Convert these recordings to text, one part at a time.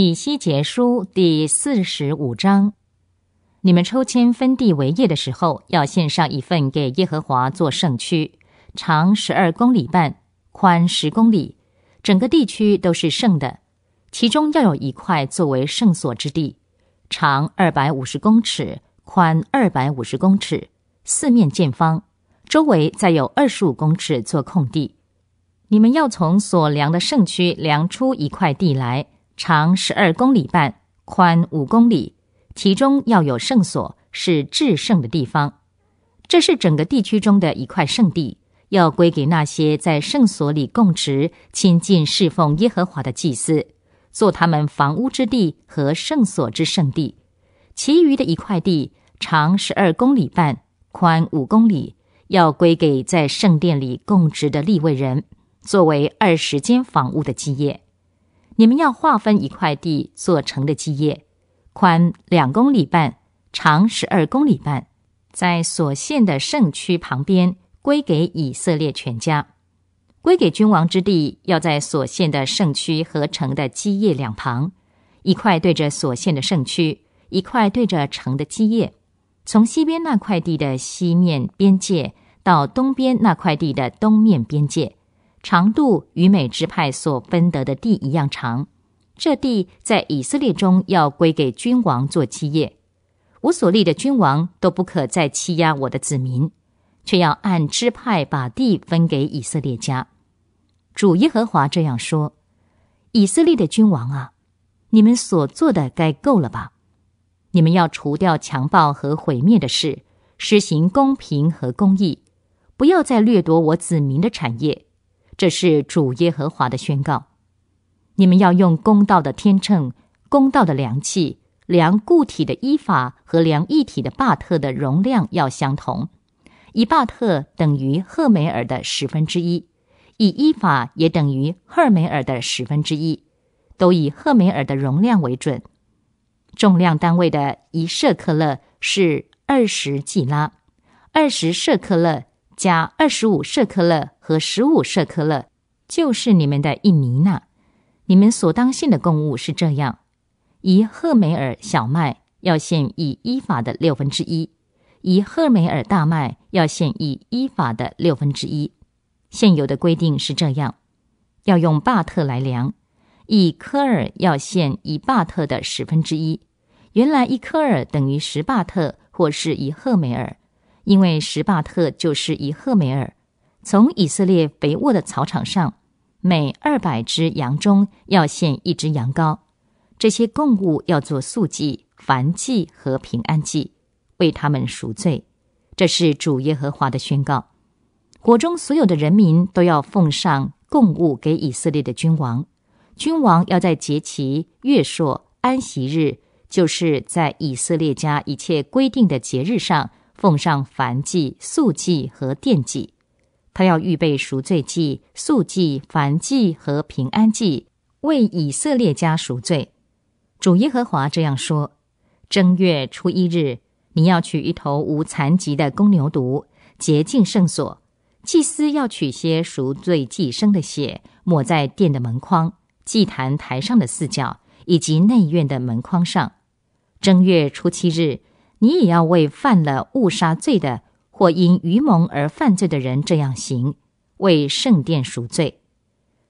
以西结书第四十五章：你们抽签分地为业的时候，要献上一份给耶和华做圣区，长十二公里半，宽十公里，整个地区都是圣的。其中要有一块作为圣所之地，长二百五十公尺，宽二百五十公尺，四面见方，周围再有二十五公尺做空地。你们要从所量的圣区量出一块地来。长十二公里半，宽五公里，其中要有圣所，是至圣的地方。这是整个地区中的一块圣地，要归给那些在圣所里供职、亲近侍奉耶和华的祭司，做他们房屋之地和圣所之圣地。其余的一块地，长十二公里半，宽五公里，要归给在圣殿里供职的立位人，作为二十间房屋的基业。你们要划分一块地做成的基业，宽两公里半，长十二公里半，在所县的圣区旁边归给以色列全家，归给君王之地，要在所县的圣区和城的基业两旁，一块对着所县的圣区，一块对着城的基业，从西边那块地的西面边界到东边那块地的东面边界。长度与美支派所分得的地一样长，这地在以色列中要归给君王做基业。我所立的君王都不可再欺压我的子民，却要按支派把地分给以色列家。主耶和华这样说：以色列的君王啊，你们所做的该够了吧？你们要除掉强暴和毁灭的事，施行公平和公义，不要再掠夺我子民的产业。这是主耶和华的宣告，你们要用公道的天秤、公道的量器量固体的依法和量液体的巴特的容量要相同。以巴特等于赫梅尔的十分之一，以依法也等于赫梅尔的十分之一，都以赫梅尔的容量为准。重量单位的一舍克勒是二十吉拉，二十舍克勒。加二十五舍科勒和十五舍科勒，就是你们的一尼纳。你们所当献的贡物是这样：一赫梅尔小麦要献以依法的六分之一，一赫梅尔大麦要献以依法的六分之一。现有的规定是这样：要用巴特来量，一科尔要献以巴特的十分之一。原来一科尔等于十巴特，或是一赫梅尔。因为石巴特就是以赫梅尔，从以色列肥沃的草场上，每二百只羊中要献一只羊羔，这些供物要做素祭、燔祭和平安祭，为他们赎罪。这是主耶和华的宣告。国中所有的人民都要奉上供物给以色列的君王，君王要在节期、月朔、安息日，就是在以色列家一切规定的节日上。奉上燔祭、素祭和奠祭，他要预备赎罪祭、素祭、燔祭和平安祭，为以色列家赎罪。主耶和华这样说：正月初一日，你要取一头无残疾的公牛犊，洁净圣所。祭司要取些赎罪祭牲的血，抹在殿的门框、祭坛台上的四角以及内院的门框上。正月初七日。你也要为犯了误杀罪的或因愚蒙而犯罪的人这样行，为圣殿赎罪。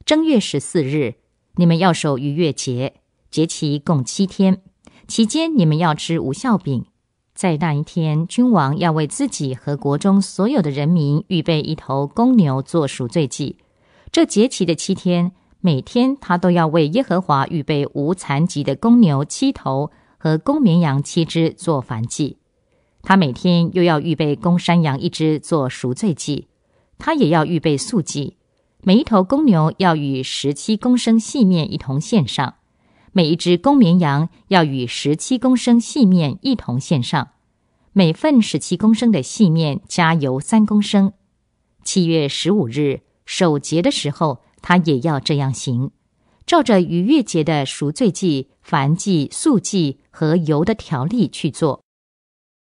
正月十四日，你们要守逾越节，节期共七天，期间你们要吃无效饼。在那一天，君王要为自己和国中所有的人民预备一头公牛做赎罪祭。这节期的七天，每天他都要为耶和华预备无残疾的公牛七头。和公绵羊七只做燔祭，他每天又要预备公山羊一只做赎罪祭，他也要预备素祭。每一头公牛要与十七公升细面一同献上，每一只公绵羊要与十七公升细面一同献上，每份十七公升的细面加油三公升。七月十五日守节的时候，他也要这样行。照着逾越节的赎罪祭、燔祭、素祭和油的条例去做。